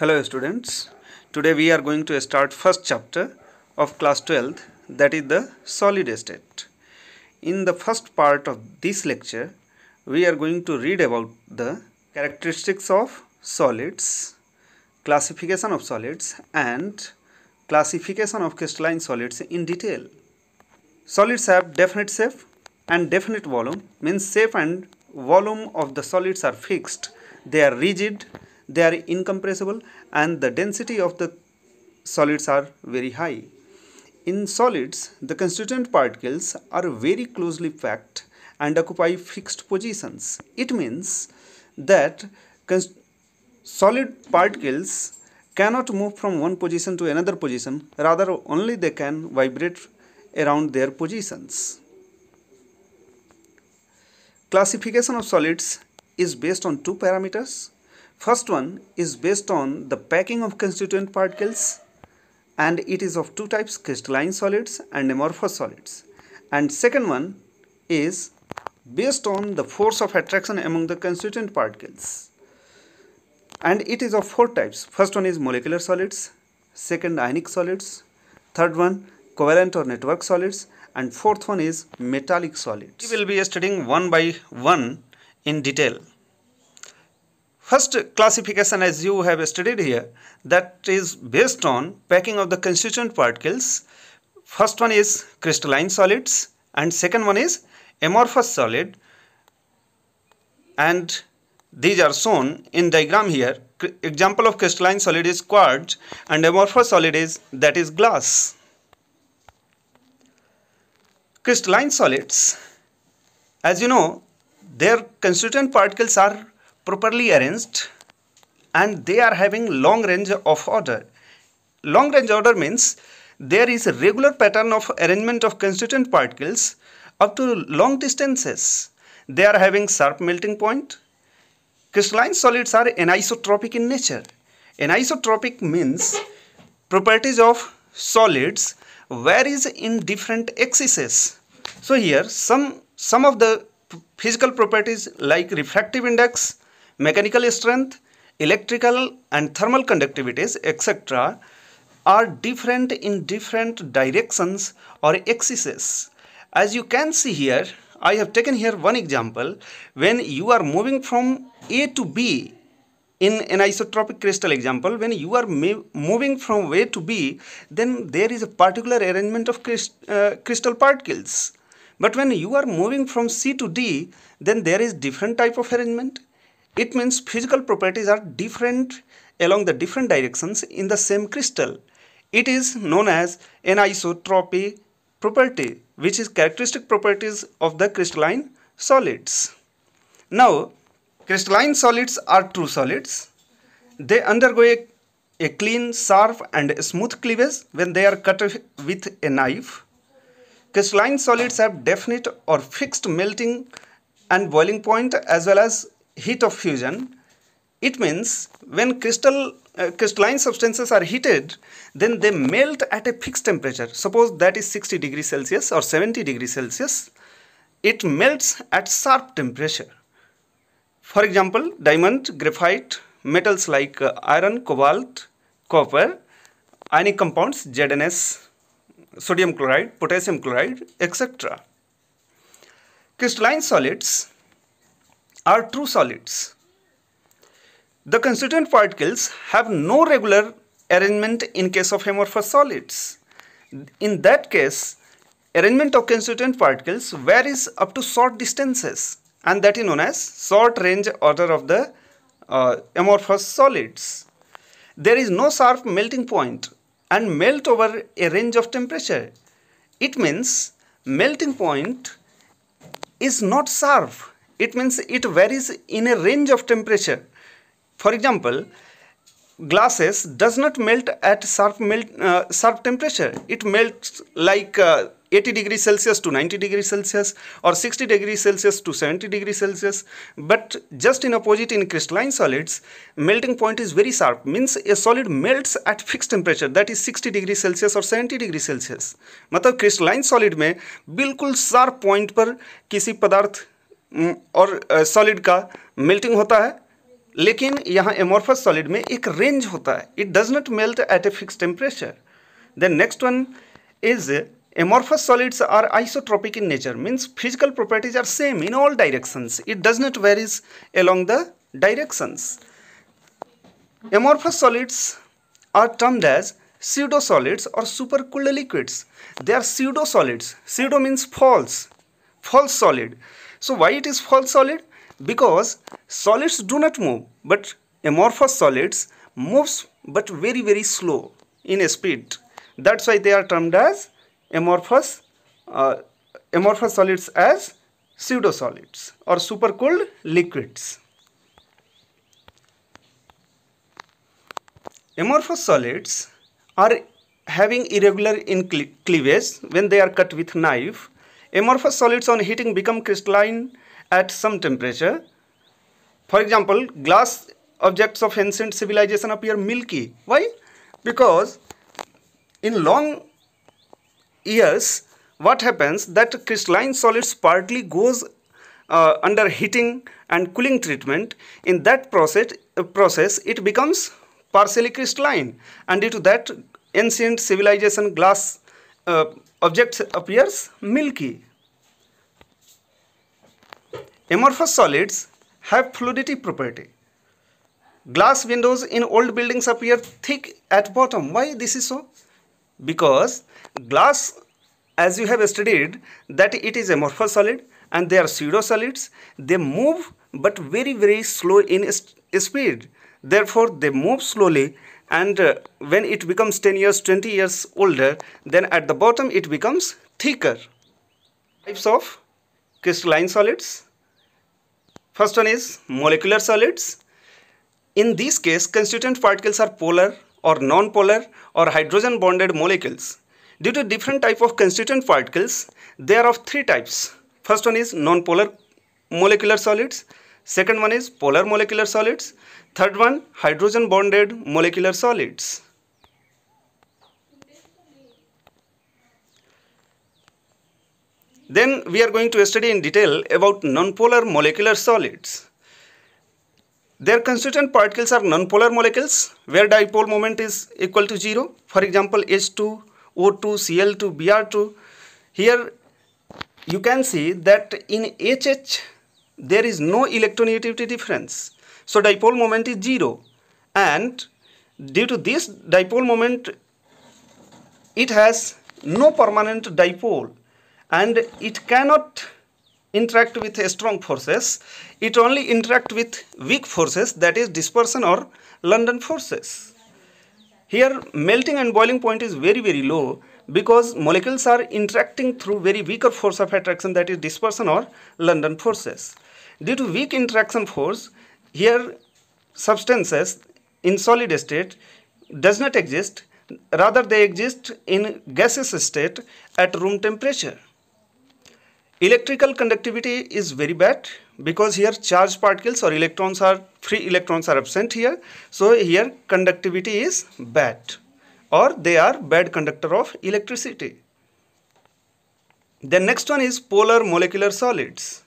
Hello students, today we are going to start first chapter of class 12th that is the solid state. In the first part of this lecture, we are going to read about the characteristics of solids, classification of solids and classification of crystalline solids in detail. Solids have definite shape and definite volume means shape and volume of the solids are fixed, they are rigid they are incompressible and the density of the solids are very high. In solids, the constituent particles are very closely packed and occupy fixed positions. It means that solid particles cannot move from one position to another position, rather only they can vibrate around their positions. Classification of solids is based on two parameters First one is based on the packing of constituent particles and it is of two types crystalline solids and amorphous solids. And second one is based on the force of attraction among the constituent particles. And it is of four types. First one is molecular solids, second ionic solids, third one covalent or network solids and fourth one is metallic solids. We will be studying one by one in detail. First classification as you have studied here that is based on packing of the constituent particles. First one is crystalline solids and second one is amorphous solid and these are shown in diagram here. Example of crystalline solid is quartz and amorphous solid is that is glass. Crystalline solids as you know their constituent particles are properly arranged and they are having long range of order. Long range order means there is a regular pattern of arrangement of constituent particles up to long distances. They are having sharp melting point. Crystalline solids are anisotropic in nature. Anisotropic means properties of solids varies in different axes. So here some some of the physical properties like refractive index, mechanical strength, electrical and thermal conductivities etc are different in different directions or axes. As you can see here, I have taken here one example when you are moving from A to B in an isotropic crystal example when you are moving from A to B then there is a particular arrangement of crystal, uh, crystal particles but when you are moving from C to D then there is different type of arrangement it means physical properties are different along the different directions in the same crystal. It is known as anisotropy property which is characteristic properties of the crystalline solids. Now crystalline solids are true solids. They undergo a, a clean, sharp and smooth cleavage when they are cut with a knife. Crystalline solids have definite or fixed melting and boiling point as well as heat of fusion, it means when crystal uh, crystalline substances are heated, then they melt at a fixed temperature. Suppose that is 60 degrees Celsius or 70 degrees Celsius, it melts at sharp temperature. For example, diamond, graphite, metals like uh, iron, cobalt, copper, ionic compounds, ZNS, sodium chloride, potassium chloride, etc. Crystalline solids are true solids. The constituent particles have no regular arrangement in case of amorphous solids. In that case, arrangement of constituent particles varies up to short distances and that is known as short range order of the uh, amorphous solids. There is no sharp melting point and melt over a range of temperature. It means melting point is not sharp it means it varies in a range of temperature for example glasses does not melt at sharp melt uh, sharp temperature it melts like uh, 80 degree celsius to 90 degree celsius or 60 degree celsius to 70 degree celsius but just in opposite in crystalline solids melting point is very sharp means a solid melts at fixed temperature that is 60 degree celsius or 70 degree Celsius. मतलब crystalline solid. में बिल्कुल sharp point पर किसी padarth और solid का melting होता है लेकिन यहाँ एमोर्फस सॉलिड में एक रेंज होता है it does not melt at a fix temperature then next one is amorphous solids are isotropic in nature means physical properties are same in all directions it does not varies along the directions amorphous solids are termed as pseudo solids और super cooled liquids they are pseudo solids pseudo means false false solid So why it is false solid? Because solids do not move but amorphous solids moves but very very slow in speed. That's why they are termed as amorphous uh, amorphous solids as pseudo solids or supercooled liquids. Amorphous solids are having irregular in cleavage when they are cut with knife Amorphous solids on heating become crystalline at some temperature. For example, glass objects of ancient civilization appear milky. Why? Because in long years, what happens that crystalline solids partly goes uh, under heating and cooling treatment. In that process, uh, process, it becomes partially crystalline and due to that ancient civilization glass uh, object appears milky. Amorphous solids have fluidity property. Glass windows in old buildings appear thick at bottom. Why this is so? Because glass as you have studied that it is amorphous solid and they are pseudo solids. They move but very very slow in speed. Therefore they move slowly and uh, when it becomes 10 years 20 years older then at the bottom it becomes thicker types of crystalline solids first one is molecular solids in this case constituent particles are polar or non-polar or hydrogen bonded molecules due to different type of constituent particles they are of three types first one is non-polar molecular solids Second one is polar molecular solids. Third one, hydrogen bonded molecular solids. Then we are going to study in detail about nonpolar molecular solids. Their constituent particles are nonpolar molecules where dipole moment is equal to 0. For example, H2, O2, Cl2, Br2. Here you can see that in HH there is no electronegativity difference. So dipole moment is 0 and due to this dipole moment it has no permanent dipole and it cannot interact with strong forces it only interact with weak forces that is dispersion or London forces here melting and boiling point is very very low because molecules are interacting through very weaker force of attraction that is dispersion or London forces. Due to weak interaction force, here substances in solid state does not exist, rather they exist in gaseous state at room temperature. Electrical conductivity is very bad because here charged particles or electrons are free electrons are absent here. So here conductivity is bad or they are bad conductor of electricity. The next one is polar molecular solids.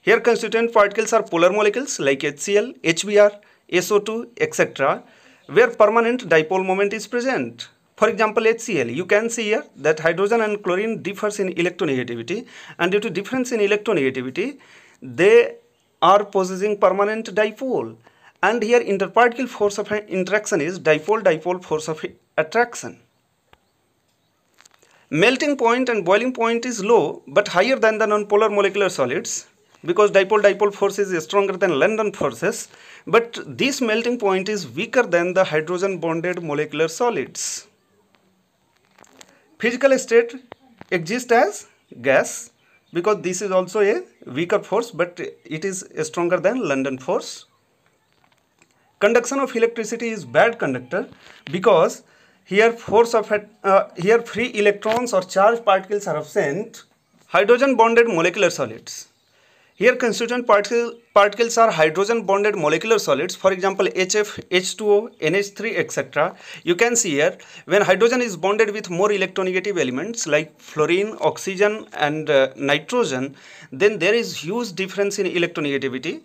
Here constituent particles are polar molecules like HCl, HBr, SO2, etc. where permanent dipole moment is present. For example, HCl, you can see here that hydrogen and chlorine differs in electronegativity and due to difference in electronegativity, they are possessing permanent dipole and here interparticle force of interaction is dipole dipole force of attraction. Melting point and boiling point is low but higher than the nonpolar molecular solids because dipole-dipole forces is stronger than London forces but this melting point is weaker than the hydrogen bonded molecular solids. Physical state exists as gas because this is also a weaker force but it is stronger than London force. Conduction of electricity is bad conductor because here force of uh, here free electrons or charged particles are absent. Hydrogen bonded molecular solids. Here constituent particle, particles are hydrogen bonded molecular solids for example HF, H2O, NH3 etc. You can see here when hydrogen is bonded with more electronegative elements like fluorine, oxygen and uh, nitrogen then there is huge difference in electronegativity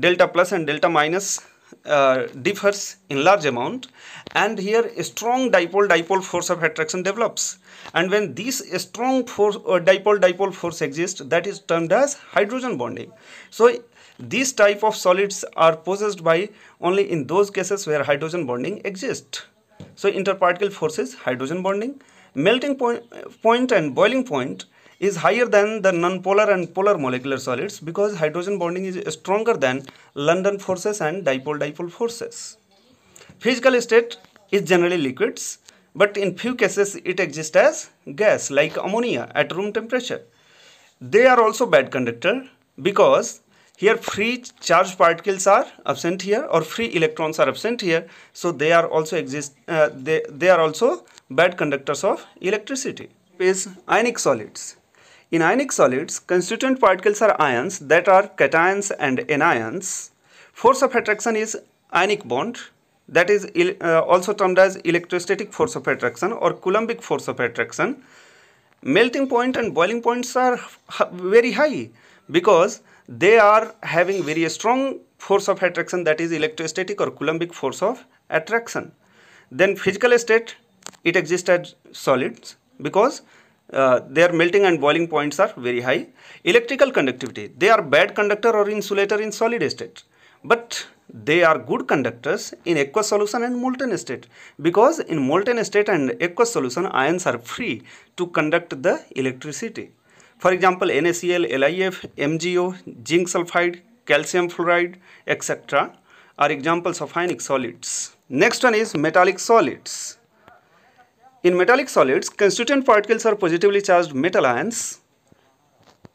delta plus and delta minus uh, differs in large amount and here a strong dipole-dipole force of attraction develops and when this strong dipole-dipole uh, force exists that is termed as hydrogen bonding. So these type of solids are possessed by only in those cases where hydrogen bonding exists. So interparticle forces hydrogen bonding, melting point, point and boiling point is higher than the nonpolar and polar molecular solids because hydrogen bonding is stronger than London forces and dipole-dipole forces. Physical state is generally liquids, but in few cases it exists as gas like ammonia at room temperature. They are also bad conductor because here free charge particles are absent here or free electrons are absent here. So they are also exist. Uh, they, they are also bad conductors of electricity. Is ionic solids. In ionic solids, constituent particles are ions that are cations and anions. Force of attraction is ionic bond that is uh, also termed as electrostatic force of attraction or Coulombic force of attraction. Melting point and boiling points are very high because they are having very strong force of attraction that is electrostatic or Coulombic force of attraction. Then physical state, it exists as solids because uh, their melting and boiling points are very high. Electrical conductivity, they are bad conductor or insulator in solid state, but they are good conductors in aqueous solution and molten state because in molten state and aqueous solution ions are free to conduct the electricity. For example, NaCl, LIF, MgO, zinc sulfide, calcium fluoride, etc. are examples of ionic solids. Next one is metallic solids. In metallic solids, constituent particles are positively charged metal ions,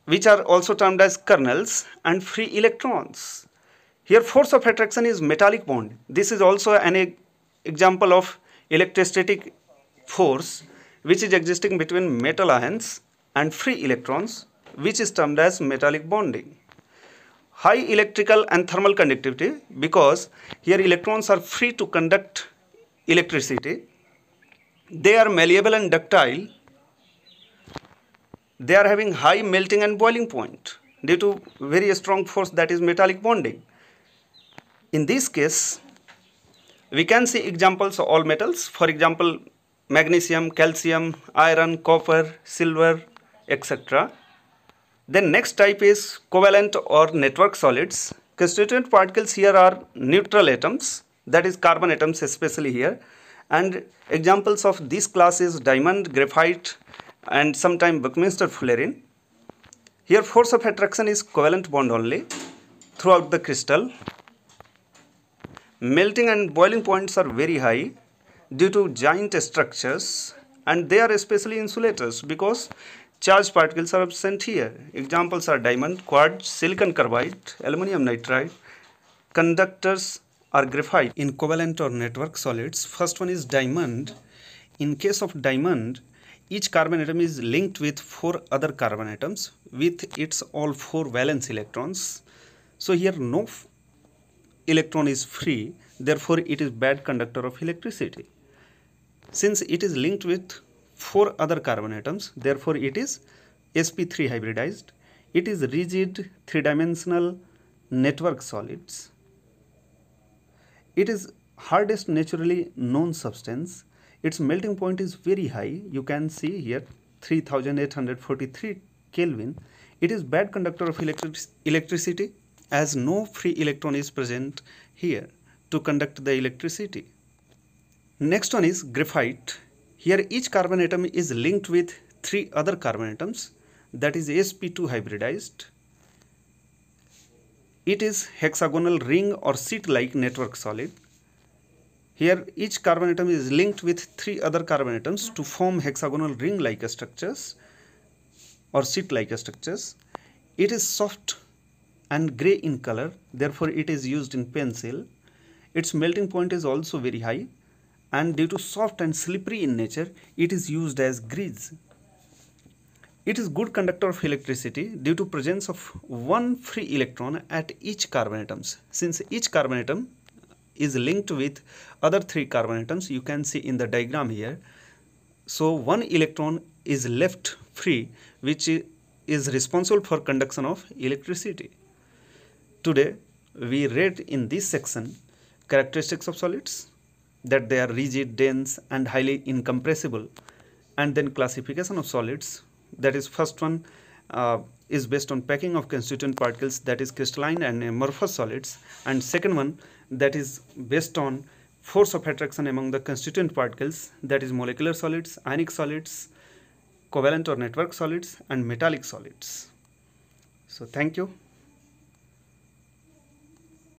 which are also termed as kernels, and free electrons. Here force of attraction is metallic bond. This is also an e example of electrostatic force which is existing between metal ions and free electrons which is termed as metallic bonding. High electrical and thermal conductivity because here electrons are free to conduct electricity they are malleable and ductile. They are having high melting and boiling point due to very strong force that is metallic bonding. In this case, we can see examples of all metals. For example, magnesium, calcium, iron, copper, silver, etc. Then next type is covalent or network solids. Constituent particles here are neutral atoms, that is carbon atoms especially here and examples of this class is diamond, graphite and sometime Buckminster fullerene. Here force of attraction is covalent bond only throughout the crystal. Melting and boiling points are very high due to giant structures and they are especially insulators because charged particles are absent here. Examples are diamond, quartz, silicon carbide, aluminum nitride, conductors are graphite in covalent or network solids. First one is diamond. In case of diamond, each carbon atom is linked with four other carbon atoms with its all four valence electrons. So here no electron is free, therefore it is bad conductor of electricity. Since it is linked with four other carbon atoms, therefore it is sp3 hybridized. It is rigid three-dimensional network solids. It is hardest naturally known substance. Its melting point is very high. You can see here 3843 Kelvin. It is bad conductor of electric electricity as no free electron is present here to conduct the electricity. Next one is graphite. Here each carbon atom is linked with three other carbon atoms that is sp2 hybridized it is hexagonal ring or sheet-like network solid. Here each carbon atom is linked with three other carbon atoms to form hexagonal ring-like structures or sheet-like structures. It is soft and grey in color therefore it is used in pencil. Its melting point is also very high and due to soft and slippery in nature it is used as grease it is good conductor of electricity due to presence of one free electron at each carbon atoms. Since each carbon atom is linked with other three carbon atoms, you can see in the diagram here. So one electron is left free which is responsible for conduction of electricity. Today we read in this section characteristics of solids that they are rigid, dense and highly incompressible and then classification of solids that is first one uh, is based on packing of constituent particles that is crystalline and amorphous solids and second one that is based on force of attraction among the constituent particles that is molecular solids, ionic solids, covalent or network solids and metallic solids. So thank you.